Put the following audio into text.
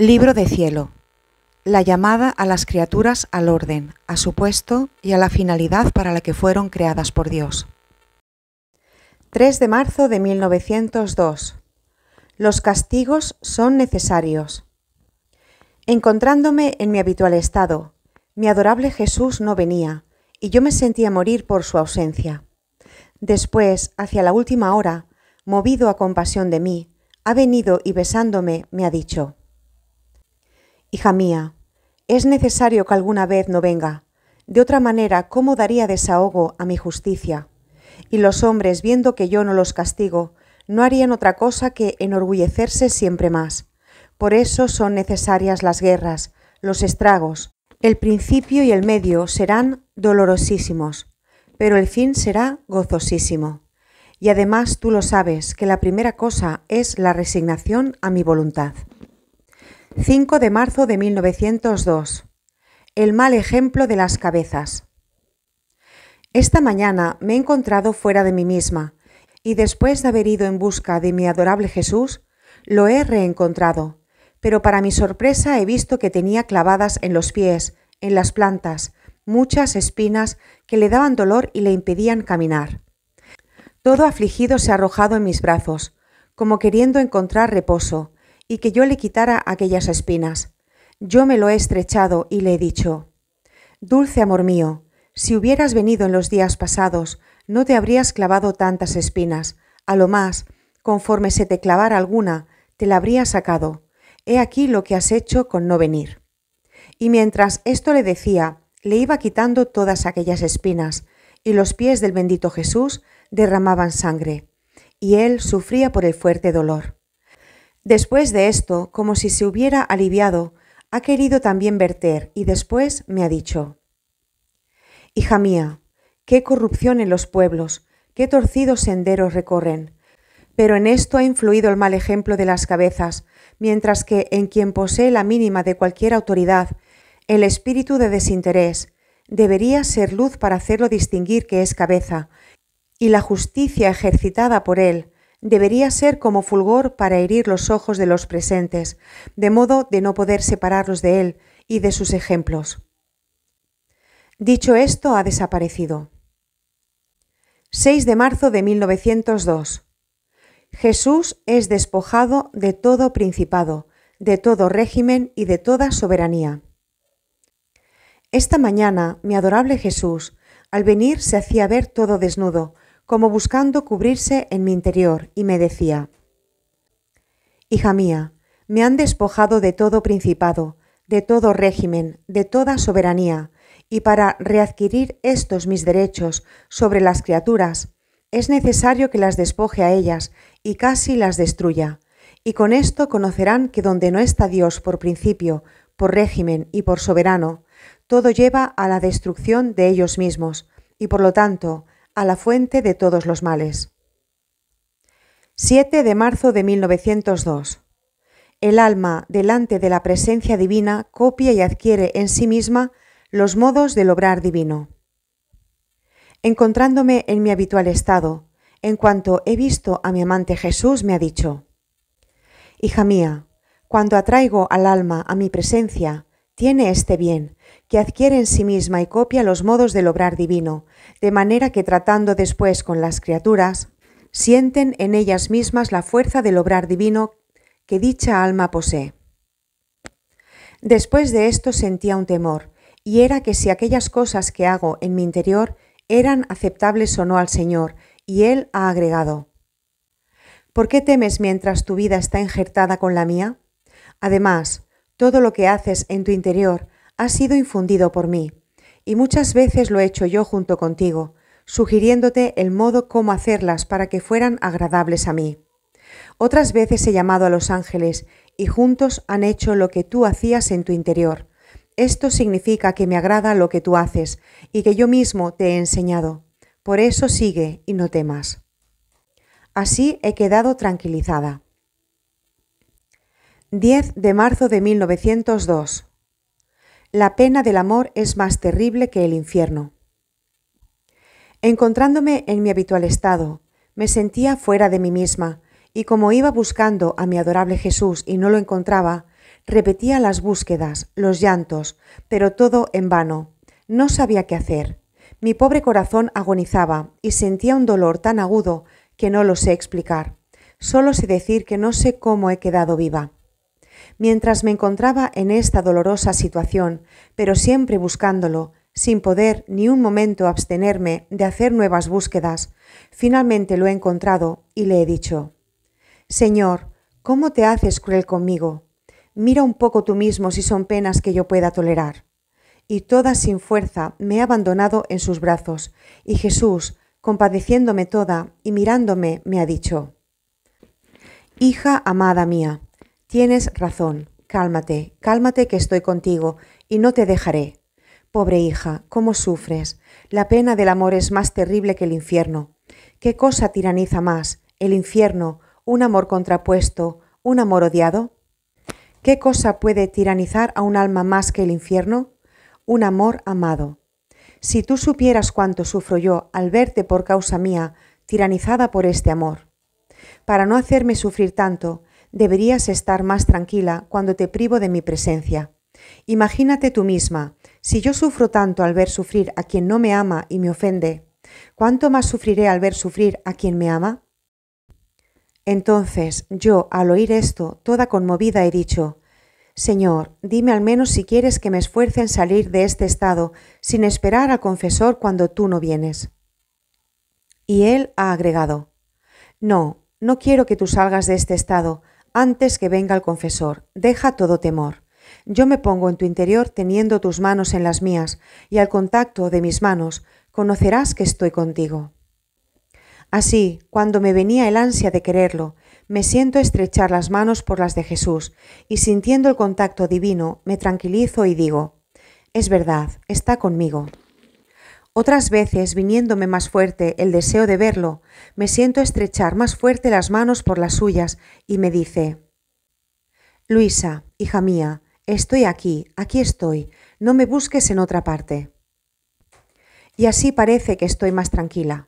Libro de cielo. La llamada a las criaturas al orden, a su puesto y a la finalidad para la que fueron creadas por Dios. 3 de marzo de 1902. Los castigos son necesarios. Encontrándome en mi habitual estado, mi adorable Jesús no venía, y yo me sentía morir por su ausencia. Después, hacia la última hora, movido a compasión de mí, ha venido y besándome me ha dicho, Hija mía, es necesario que alguna vez no venga, de otra manera, ¿cómo daría desahogo a mi justicia? Y los hombres, viendo que yo no los castigo, no harían otra cosa que enorgullecerse siempre más. Por eso son necesarias las guerras, los estragos. El principio y el medio serán dolorosísimos, pero el fin será gozosísimo. Y además tú lo sabes, que la primera cosa es la resignación a mi voluntad. 5 de marzo de 1902. El mal ejemplo de las cabezas. Esta mañana me he encontrado fuera de mí misma y después de haber ido en busca de mi adorable Jesús, lo he reencontrado, pero para mi sorpresa he visto que tenía clavadas en los pies, en las plantas, muchas espinas que le daban dolor y le impedían caminar. Todo afligido se ha arrojado en mis brazos, como queriendo encontrar reposo, y que yo le quitara aquellas espinas. Yo me lo he estrechado y le he dicho, Dulce amor mío, si hubieras venido en los días pasados, no te habrías clavado tantas espinas, a lo más, conforme se te clavara alguna, te la habría sacado. He aquí lo que has hecho con no venir. Y mientras esto le decía, le iba quitando todas aquellas espinas, y los pies del bendito Jesús derramaban sangre, y él sufría por el fuerte dolor. Después de esto, como si se hubiera aliviado, ha querido también verter y después me ha dicho, Hija mía, qué corrupción en los pueblos, qué torcidos senderos recorren. Pero en esto ha influido el mal ejemplo de las cabezas, mientras que en quien posee la mínima de cualquier autoridad, el espíritu de desinterés, debería ser luz para hacerlo distinguir que es cabeza, y la justicia ejercitada por él, debería ser como fulgor para herir los ojos de los presentes, de modo de no poder separarlos de él y de sus ejemplos. Dicho esto, ha desaparecido. 6 de marzo de 1902. Jesús es despojado de todo principado, de todo régimen y de toda soberanía. Esta mañana, mi adorable Jesús, al venir se hacía ver todo desnudo, como buscando cubrirse en mi interior, y me decía, Hija mía, me han despojado de todo principado, de todo régimen, de toda soberanía, y para readquirir estos mis derechos sobre las criaturas, es necesario que las despoje a ellas y casi las destruya. Y con esto conocerán que donde no está Dios por principio, por régimen y por soberano, todo lleva a la destrucción de ellos mismos, y por lo tanto, a la fuente de todos los males. 7 de marzo de 1902. El alma, delante de la presencia divina, copia y adquiere en sí misma los modos del obrar divino. Encontrándome en mi habitual estado, en cuanto he visto a mi amante Jesús, me ha dicho, Hija mía, cuando atraigo al alma a mi presencia, tiene este bien, que adquiere en sí misma y copia los modos del obrar divino, de manera que tratando después con las criaturas, sienten en ellas mismas la fuerza del obrar divino que dicha alma posee. Después de esto sentía un temor, y era que si aquellas cosas que hago en mi interior eran aceptables o no al Señor, y Él ha agregado, ¿Por qué temes mientras tu vida está injertada con la mía? Además, todo lo que haces en tu interior ha sido infundido por mí, y muchas veces lo he hecho yo junto contigo, sugiriéndote el modo cómo hacerlas para que fueran agradables a mí. Otras veces he llamado a los ángeles y juntos han hecho lo que tú hacías en tu interior. Esto significa que me agrada lo que tú haces y que yo mismo te he enseñado. Por eso sigue y no temas. Así he quedado tranquilizada. 10 de marzo de 1902. La pena del amor es más terrible que el infierno. Encontrándome en mi habitual estado, me sentía fuera de mí misma, y como iba buscando a mi adorable Jesús y no lo encontraba, repetía las búsquedas, los llantos, pero todo en vano. No sabía qué hacer. Mi pobre corazón agonizaba y sentía un dolor tan agudo que no lo sé explicar. Solo sé decir que no sé cómo he quedado viva. Mientras me encontraba en esta dolorosa situación, pero siempre buscándolo, sin poder ni un momento abstenerme de hacer nuevas búsquedas, finalmente lo he encontrado y le he dicho, Señor, ¿cómo te haces cruel conmigo? Mira un poco tú mismo si son penas que yo pueda tolerar. Y toda sin fuerza me he abandonado en sus brazos, y Jesús, compadeciéndome toda y mirándome, me ha dicho, Hija amada mía, Tienes razón, cálmate, cálmate que estoy contigo y no te dejaré. Pobre hija, ¿cómo sufres? La pena del amor es más terrible que el infierno. ¿Qué cosa tiraniza más? ¿El infierno? ¿Un amor contrapuesto? ¿Un amor odiado? ¿Qué cosa puede tiranizar a un alma más que el infierno? Un amor amado. Si tú supieras cuánto sufro yo al verte por causa mía, tiranizada por este amor. Para no hacerme sufrir tanto, deberías estar más tranquila cuando te privo de mi presencia. Imagínate tú misma, si yo sufro tanto al ver sufrir a quien no me ama y me ofende, ¿cuánto más sufriré al ver sufrir a quien me ama? Entonces yo, al oír esto, toda conmovida, he dicho, Señor, dime al menos si quieres que me esfuerce en salir de este estado, sin esperar al confesor cuando tú no vienes. Y él ha agregado, No, no quiero que tú salgas de este estado, antes que venga el confesor. Deja todo temor. Yo me pongo en tu interior teniendo tus manos en las mías, y al contacto de mis manos conocerás que estoy contigo. Así, cuando me venía el ansia de quererlo, me siento estrechar las manos por las de Jesús, y sintiendo el contacto divino, me tranquilizo y digo, es verdad, está conmigo. Otras veces, viniéndome más fuerte el deseo de verlo, me siento estrechar más fuerte las manos por las suyas y me dice, Luisa, hija mía, estoy aquí, aquí estoy, no me busques en otra parte. Y así parece que estoy más tranquila.